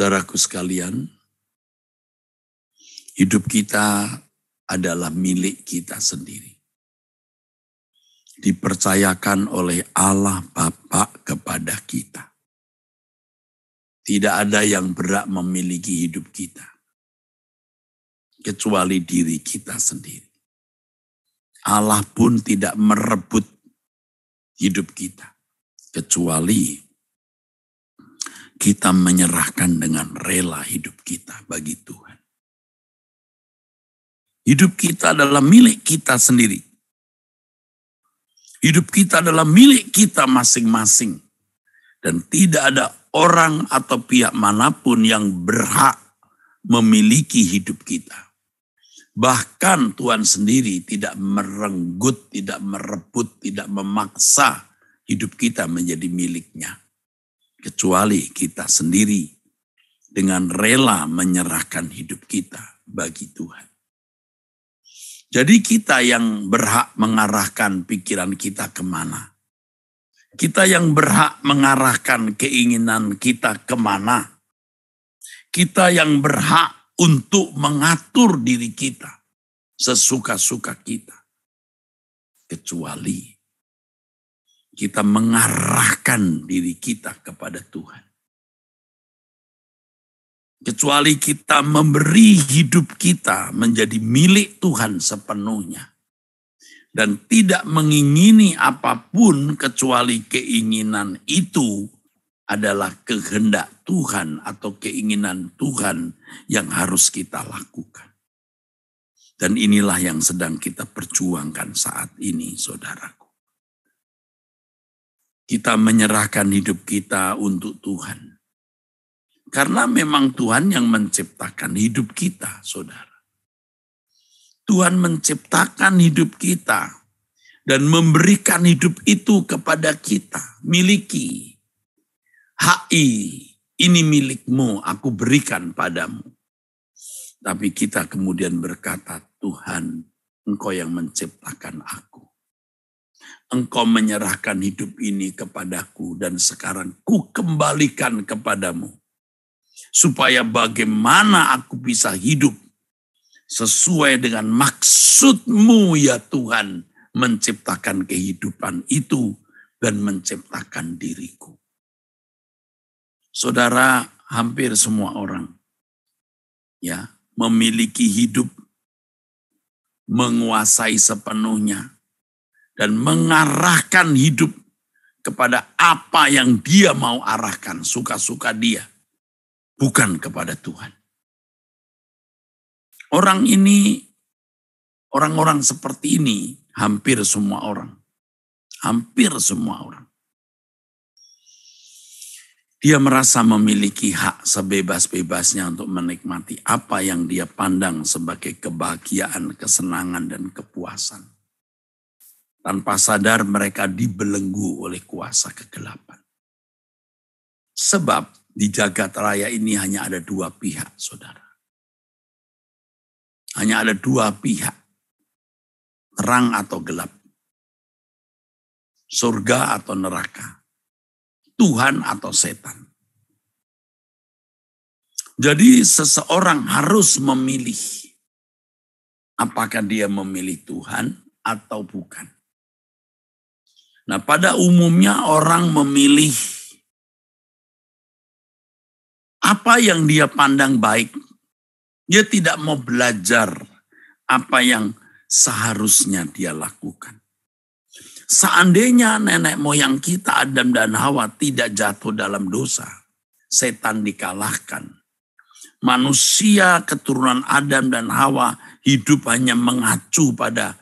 Saudaraku sekalian, hidup kita adalah milik kita sendiri. Dipercayakan oleh Allah Bapa kepada kita. Tidak ada yang berhak memiliki hidup kita. Kecuali diri kita sendiri. Allah pun tidak merebut hidup kita. Kecuali kita menyerahkan dengan rela hidup kita bagi Tuhan. Hidup kita adalah milik kita sendiri. Hidup kita adalah milik kita masing-masing. Dan tidak ada orang atau pihak manapun yang berhak memiliki hidup kita. Bahkan Tuhan sendiri tidak merenggut, tidak merebut, tidak memaksa hidup kita menjadi miliknya kecuali kita sendiri dengan rela menyerahkan hidup kita bagi Tuhan. Jadi kita yang berhak mengarahkan pikiran kita kemana. Kita yang berhak mengarahkan keinginan kita kemana. Kita yang berhak untuk mengatur diri kita sesuka-suka kita. Kecuali kita mengarahkan diri kita kepada Tuhan. Kecuali kita memberi hidup kita menjadi milik Tuhan sepenuhnya. Dan tidak mengingini apapun kecuali keinginan itu adalah kehendak Tuhan atau keinginan Tuhan yang harus kita lakukan. Dan inilah yang sedang kita perjuangkan saat ini, saudara kita menyerahkan hidup kita untuk Tuhan. Karena memang Tuhan yang menciptakan hidup kita, saudara. Tuhan menciptakan hidup kita dan memberikan hidup itu kepada kita. Miliki, Hai ini milikmu, aku berikan padamu. Tapi kita kemudian berkata, Tuhan, Engkau yang menciptakan aku engkau menyerahkan hidup ini kepadaku dan sekarang ku kembalikan kepadamu. Supaya bagaimana aku bisa hidup sesuai dengan maksudmu ya Tuhan menciptakan kehidupan itu dan menciptakan diriku. Saudara, hampir semua orang ya memiliki hidup menguasai sepenuhnya dan mengarahkan hidup kepada apa yang dia mau arahkan, suka-suka dia, bukan kepada Tuhan. Orang ini, orang-orang seperti ini, hampir semua orang. Hampir semua orang. Dia merasa memiliki hak sebebas-bebasnya untuk menikmati apa yang dia pandang sebagai kebahagiaan, kesenangan, dan kepuasan. Tanpa sadar mereka dibelenggu oleh kuasa kegelapan. Sebab di jagat raya ini hanya ada dua pihak, saudara. Hanya ada dua pihak, terang atau gelap, surga atau neraka, Tuhan atau setan. Jadi seseorang harus memilih apakah dia memilih Tuhan atau bukan. Nah, pada umumnya orang memilih apa yang dia pandang baik. Dia tidak mau belajar apa yang seharusnya dia lakukan. Seandainya nenek moyang kita Adam dan Hawa tidak jatuh dalam dosa, setan dikalahkan. Manusia keturunan Adam dan Hawa hidup hanya mengacu pada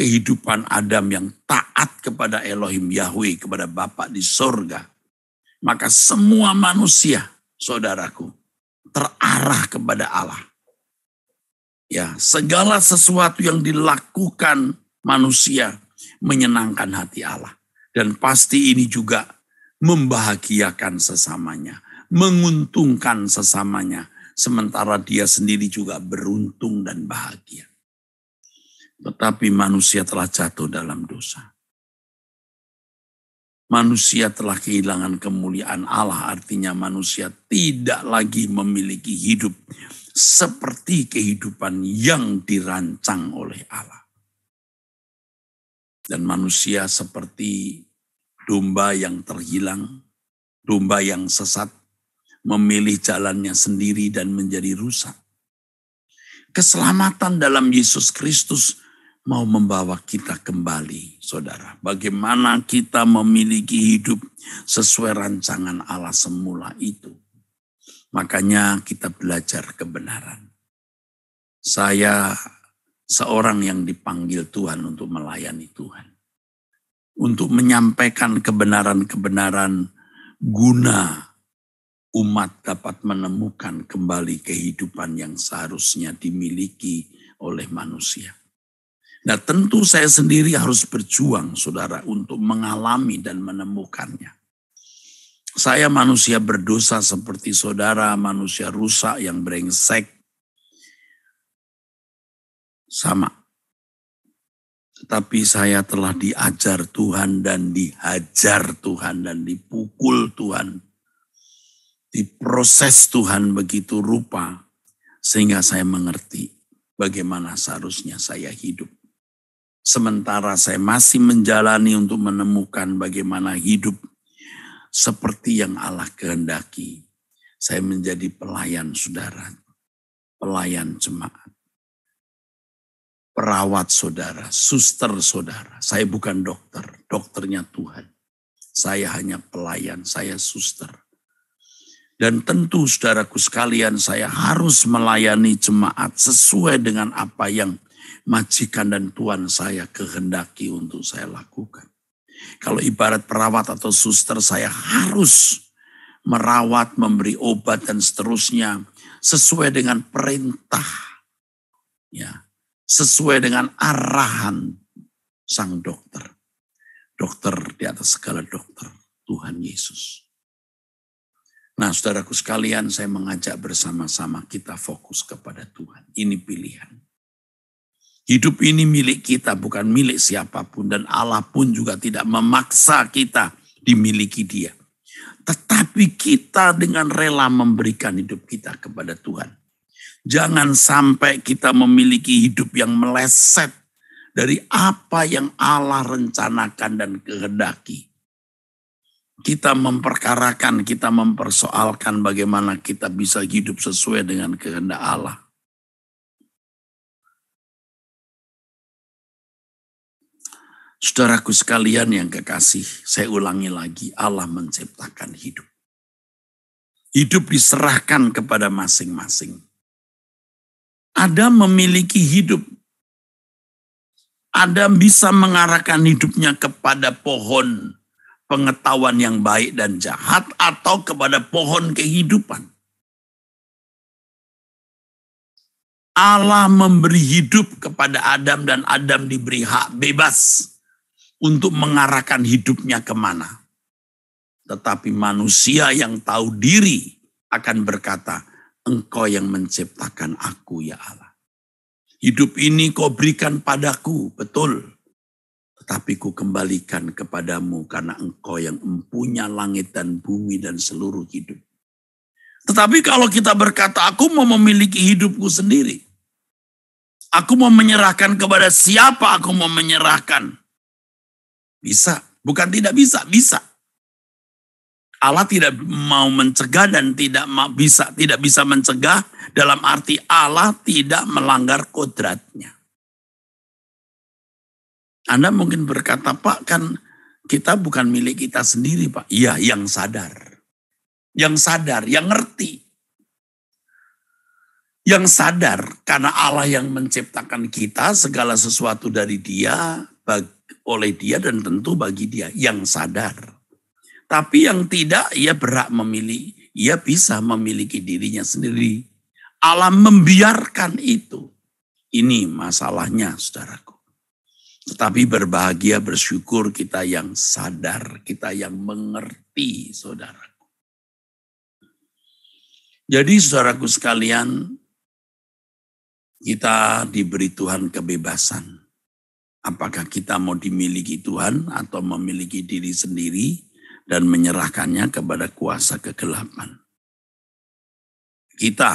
kehidupan Adam yang taat kepada Elohim Yahweh, kepada Bapa di sorga. Maka semua manusia, saudaraku, terarah kepada Allah. Ya, segala sesuatu yang dilakukan manusia menyenangkan hati Allah. Dan pasti ini juga membahagiakan sesamanya, menguntungkan sesamanya, sementara dia sendiri juga beruntung dan bahagia. Tetapi manusia telah jatuh dalam dosa. Manusia telah kehilangan kemuliaan Allah, artinya manusia tidak lagi memiliki hidup seperti kehidupan yang dirancang oleh Allah. Dan manusia seperti domba yang terhilang, domba yang sesat, memilih jalannya sendiri dan menjadi rusak. Keselamatan dalam Yesus Kristus mau membawa kita kembali, saudara. Bagaimana kita memiliki hidup sesuai rancangan Allah semula itu. Makanya kita belajar kebenaran. Saya seorang yang dipanggil Tuhan untuk melayani Tuhan. Untuk menyampaikan kebenaran-kebenaran guna umat dapat menemukan kembali kehidupan yang seharusnya dimiliki oleh manusia. Nah tentu saya sendiri harus berjuang saudara untuk mengalami dan menemukannya. Saya manusia berdosa seperti saudara, manusia rusak yang brengsek. Sama. Tetapi saya telah diajar Tuhan dan dihajar Tuhan dan dipukul Tuhan. Diproses Tuhan begitu rupa sehingga saya mengerti bagaimana seharusnya saya hidup. Sementara saya masih menjalani untuk menemukan bagaimana hidup seperti yang Allah kehendaki. Saya menjadi pelayan saudara, pelayan jemaat, perawat saudara, suster saudara. Saya bukan dokter, dokternya Tuhan. Saya hanya pelayan, saya suster. Dan tentu saudaraku sekalian saya harus melayani jemaat sesuai dengan apa yang majikan dan tuan saya kehendaki untuk saya lakukan. Kalau ibarat perawat atau suster saya harus merawat, memberi obat dan seterusnya sesuai dengan perintah. Ya, sesuai dengan arahan sang dokter. Dokter di atas segala dokter, Tuhan Yesus. Nah, saudaraku sekalian, saya mengajak bersama-sama kita fokus kepada Tuhan. Ini pilihan. Hidup ini milik kita, bukan milik siapapun. Dan Allah pun juga tidak memaksa kita dimiliki dia. Tetapi kita dengan rela memberikan hidup kita kepada Tuhan. Jangan sampai kita memiliki hidup yang meleset dari apa yang Allah rencanakan dan kehendaki. Kita memperkarakan, kita mempersoalkan bagaimana kita bisa hidup sesuai dengan kehendak Allah. Saudaraku sekalian yang kekasih, saya ulangi lagi, Allah menciptakan hidup. Hidup diserahkan kepada masing-masing. Adam memiliki hidup. Adam bisa mengarahkan hidupnya kepada pohon pengetahuan yang baik dan jahat atau kepada pohon kehidupan. Allah memberi hidup kepada Adam dan Adam diberi hak bebas untuk mengarahkan hidupnya kemana. Tetapi manusia yang tahu diri akan berkata, Engkau yang menciptakan aku ya Allah. Hidup ini kau berikan padaku, betul. Tetapi ku kembalikan kepadamu karena engkau yang empunya langit dan bumi dan seluruh hidup. Tetapi kalau kita berkata, aku mau memiliki hidupku sendiri. Aku mau menyerahkan kepada siapa aku mau menyerahkan. Bisa. Bukan tidak bisa, bisa. Allah tidak mau mencegah dan tidak bisa tidak bisa mencegah dalam arti Allah tidak melanggar kodratnya. Anda mungkin berkata, Pak, kan kita bukan milik kita sendiri, Pak. Iya, yang sadar. Yang sadar, yang ngerti. Yang sadar, karena Allah yang menciptakan kita, segala sesuatu dari dia, oleh dia dan tentu bagi dia yang sadar. Tapi yang tidak ia berhak memilih, ia bisa memiliki dirinya sendiri. Alam membiarkan itu. Ini masalahnya saudaraku. Tetapi berbahagia bersyukur kita yang sadar, kita yang mengerti saudaraku. Jadi saudaraku sekalian, kita diberi Tuhan kebebasan Apakah kita mau dimiliki Tuhan atau memiliki diri sendiri dan menyerahkannya kepada kuasa kegelapan? Kita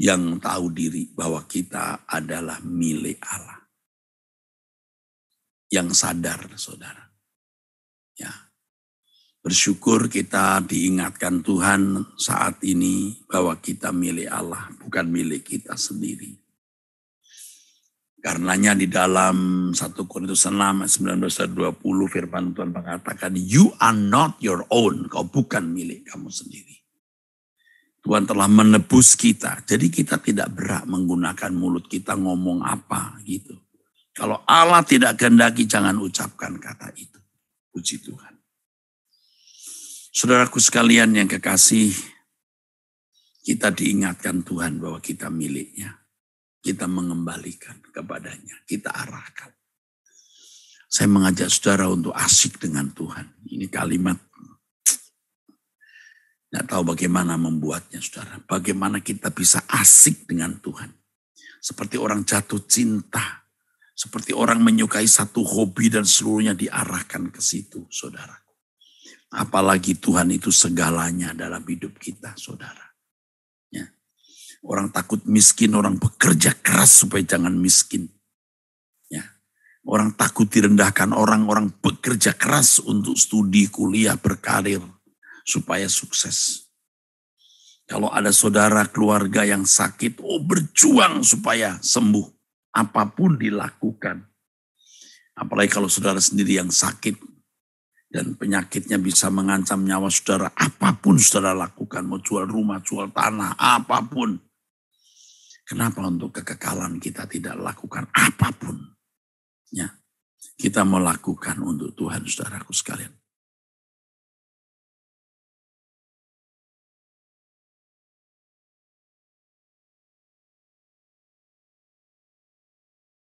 yang tahu diri bahwa kita adalah milik Allah. Yang sadar, saudara. Ya, Bersyukur kita diingatkan Tuhan saat ini bahwa kita milik Allah, bukan milik kita sendiri. Karenanya di dalam 1 Korintus 6 19 20 firman Tuhan mengatakan you are not your own, kau bukan milik kamu sendiri. Tuhan telah menebus kita. Jadi kita tidak berhak menggunakan mulut kita ngomong apa gitu. Kalau Allah tidak kehendaki jangan ucapkan kata itu. Puji Tuhan. Saudaraku sekalian yang kekasih, kita diingatkan Tuhan bahwa kita miliknya kita mengembalikan kepadanya, kita arahkan. Saya mengajak saudara untuk asik dengan Tuhan. Ini kalimat tidak tahu bagaimana membuatnya saudara. Bagaimana kita bisa asik dengan Tuhan. Seperti orang jatuh cinta. Seperti orang menyukai satu hobi dan seluruhnya diarahkan ke situ saudaraku Apalagi Tuhan itu segalanya dalam hidup kita saudara. Orang takut miskin, orang bekerja keras supaya jangan miskin. Ya. Orang takut direndahkan, orang-orang bekerja keras untuk studi, kuliah, berkarir supaya sukses. Kalau ada saudara keluarga yang sakit, oh berjuang supaya sembuh. Apapun dilakukan. Apalagi kalau saudara sendiri yang sakit dan penyakitnya bisa mengancam nyawa saudara, apapun saudara lakukan, mau jual rumah, jual tanah, apapun. Kenapa untuk kekekalan kita tidak lakukan apapun? Ya, kita melakukan untuk Tuhan, saudaraku sekalian.